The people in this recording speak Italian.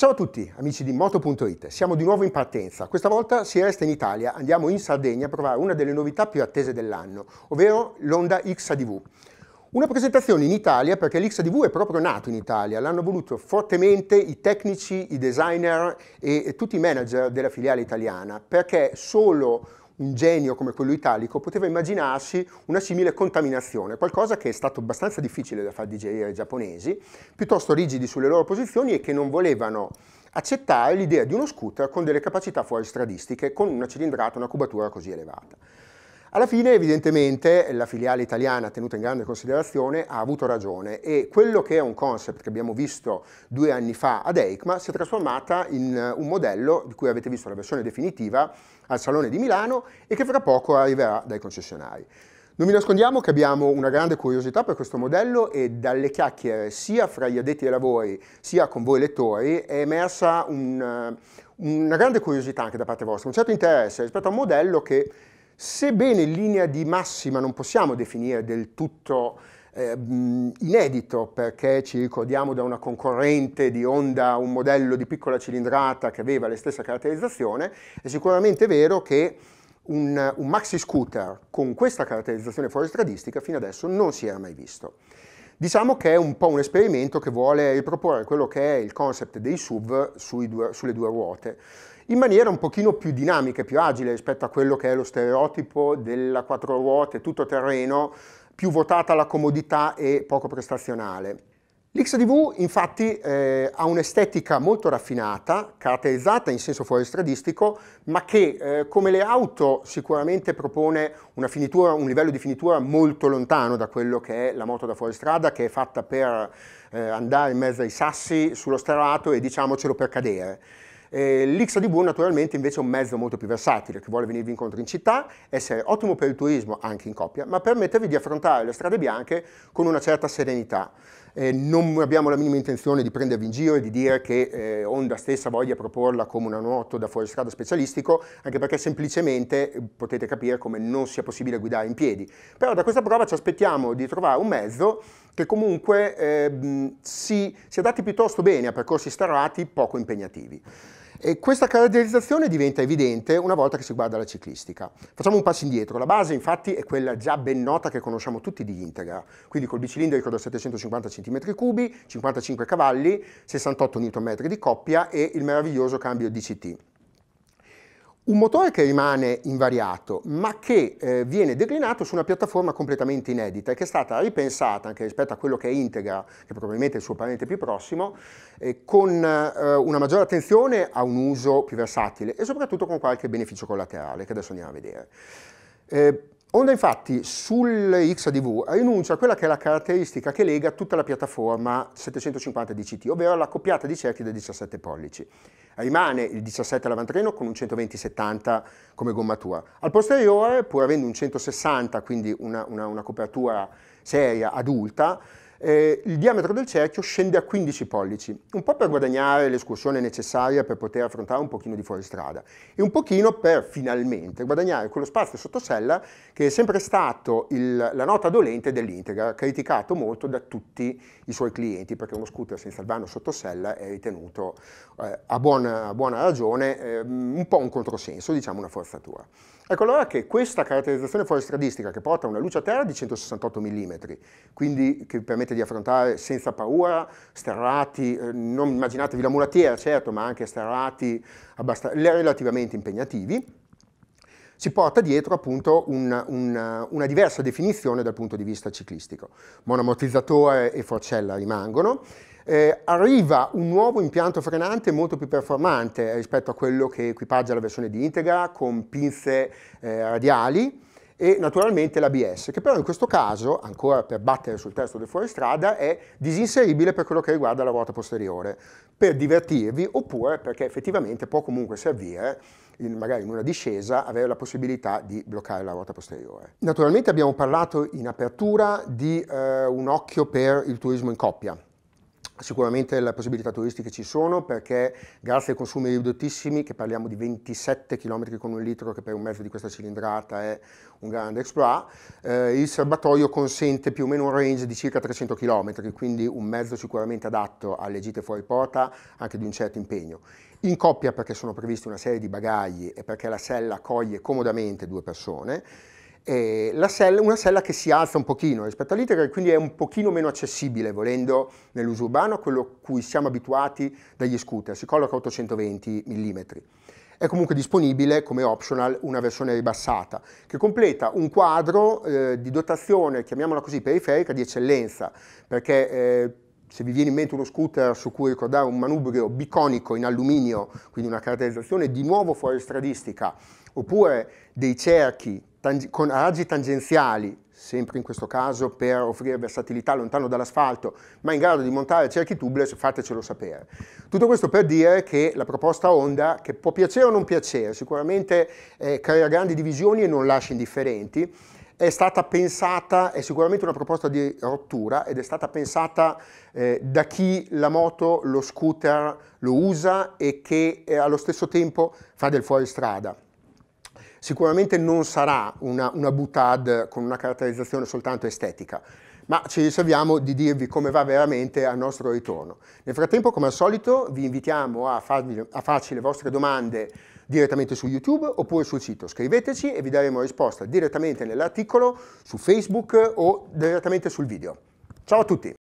Ciao a tutti amici di moto.it, siamo di nuovo in partenza, questa volta si resta in Italia, andiamo in Sardegna a provare una delle novità più attese dell'anno, ovvero l'Onda XADV. Una presentazione in Italia perché l'XADV è proprio nato in Italia, l'hanno voluto fortemente i tecnici, i designer e tutti i manager della filiale italiana, perché solo un genio come quello italico poteva immaginarsi una simile contaminazione, qualcosa che è stato abbastanza difficile da far digerire ai giapponesi, piuttosto rigidi sulle loro posizioni e che non volevano accettare l'idea di uno scooter con delle capacità fuoristradistiche, con una cilindrata, una cubatura così elevata. Alla fine evidentemente la filiale italiana tenuta in grande considerazione ha avuto ragione e quello che è un concept che abbiamo visto due anni fa ad EICMA si è trasformata in eh, un modello di cui avete visto la versione definitiva al Salone di Milano e che fra poco arriverà dai concessionari. Non mi nascondiamo che abbiamo una grande curiosità per questo modello e dalle chiacchiere sia fra gli addetti ai lavori sia con voi lettori è emersa un, eh, una grande curiosità anche da parte vostra, un certo interesse rispetto a un modello che Sebbene in linea di massima non possiamo definire del tutto eh, inedito perché ci ricordiamo da una concorrente di Honda un modello di piccola cilindrata che aveva la stessa caratterizzazione, è sicuramente vero che un, un, maxi scooter con questa caratterizzazione fuoristradistica fino adesso non si era mai visto. Diciamo che è un po' un esperimento che vuole riproporre quello che è il concept dei SUV due, sulle due ruote in maniera un pochino più dinamica e più agile rispetto a quello che è lo stereotipo della quattro ruote tutto terreno, più votata alla comodità e poco prestazionale. L'XDV infatti eh, ha un'estetica molto raffinata, caratterizzata in senso fuoristradistico, ma che eh, come le auto sicuramente propone finitura, un livello di finitura molto lontano da quello che è la moto da fuoristrada, che è fatta per eh, andare in mezzo ai sassi sullo sterrato e diciamocelo per cadere. Eh, L'XADV naturalmente invece è un mezzo molto più versatile, che vuole venirvi incontro in città, essere ottimo per il turismo anche in coppia, ma permettervi di affrontare le strade bianche con una certa serenità. Eh, non abbiamo la minima intenzione di prendervi in giro e di dire che eh, Honda stessa voglia proporla come una moto da fuoristrada specialistico, anche perché semplicemente eh, potete capire come non sia possibile guidare in piedi. Però da questa prova ci aspettiamo di trovare un mezzo che comunque eh, si, si adatti piuttosto bene a percorsi sterrati poco impegnativi. E questa caratterizzazione diventa evidente una volta che si guarda la ciclistica. Facciamo un passo indietro, la base infatti è quella già ben nota che conosciamo tutti di Integra, quindi col bicilindrico da 750 cm3, 55 cavalli, 68 Nm di coppia e il meraviglioso cambio DCT. Un motore che rimane invariato, ma che eh, viene declinato su una piattaforma completamente inedita e che è stata ripensata anche rispetto a quello che è Integra, che probabilmente è il suo parente più prossimo, eh, con eh, una maggiore attenzione a un uso più versatile e soprattutto con qualche beneficio collaterale, che adesso andiamo a vedere. Eh, Onda infatti sul XADV rinuncia a quella che è la caratteristica che lega tutta la piattaforma 750 DCT, ovvero la coppiata di cerchi da 17 pollici. Rimane il 17 lavantreno con un 120-70 come gommatura. Al posteriore, pur avendo un 160, quindi una, una, una copertura seria, adulta, eh, il diametro del cerchio scende a 15 pollici, un po' per guadagnare l'escursione necessaria per poter affrontare un pochino di fuoristrada e un pochino per finalmente guadagnare quello spazio sottosella che è sempre stato il, la nota dolente dell'Integra, criticato molto da tutti i suoi clienti perché uno scooter senza il vano sottosella è ritenuto eh, a, buona, a, buona, ragione eh, un po' un controsenso, diciamo una forzatura. Ecco allora che questa caratterizzazione fuoristradistica che porta una luce a terra di 168 mm, quindi che permette permette di affrontare senza paura sterrati, eh, non immaginatevi la mulattiera certo, ma anche sterrati relativamente impegnativi, si porta dietro appunto un, un, una diversa definizione dal punto di vista ciclistico. Monamortizzatore e forcella rimangono, eh, arriva un nuovo impianto frenante molto più performante rispetto a quello che equipaggia la versione di Integra con pinze eh, radiali, e naturalmente l'ABS, che però in questo caso, ancora per battere sul testo del fuoristrada, è disinseribile per quello che riguarda la ruota posteriore, per divertirvi oppure perché effettivamente può comunque servire in, magari in una discesa, avere la possibilità di bloccare la ruota posteriore. Naturalmente abbiamo parlato in apertura di eh, un occhio per il turismo in coppia, Sicuramente le possibilità turistiche ci sono perché grazie ai consumi ridottissimi, che parliamo di 27 km con un litro, che per un mezzo di questa cilindrata è un grande exploit, eh, il serbatoio consente più o meno un range di circa 300 km, quindi un mezzo sicuramente adatto alle gite fuori porta, anche di un certo impegno. In coppia perché sono previsti una serie di bagagli e perché la sella accoglie comodamente due persone, eh, sella, una sella che si alza un pochino rispetto all'Itegra e quindi è un pochino meno accessibile, volendo nell'uso urbano, a quello a cui siamo abituati dagli scooter, si colloca a 820 mm. È comunque disponibile come optional una versione ribassata che completa un quadro eh, di dotazione, chiamiamola così, periferica di eccellenza, perché eh, se vi viene in mente uno scooter su cui ricordare un manubrio biconico in alluminio, quindi una caratterizzazione di nuovo fuoristradistica, oppure dei cerchi con raggi tangenziali, sempre in questo caso per offrire versatilità lontano dall'asfalto, ma in grado di montare cerchi tubeless, fatecelo sapere. Tutto questo per dire che la proposta Honda, che può piacere o non piacere, sicuramente eh, crea grandi divisioni e non lascia indifferenti, è stata pensata, è sicuramente una proposta di rottura ed è stata pensata eh, da chi la moto, lo scooter lo usa e che eh, allo stesso tempo fa del fuoristrada. Sicuramente non sarà una, una boutade con una caratterizzazione soltanto estetica, ma ci riserviamo di dirvi come va veramente al nostro ritorno. Nel frattempo, come al solito, vi invitiamo a, farvi, a farci le vostre domande direttamente su YouTube oppure sul sito. Scriveteci e vi daremo risposta direttamente nell'articolo, su Facebook o direttamente sul video. Ciao a tutti!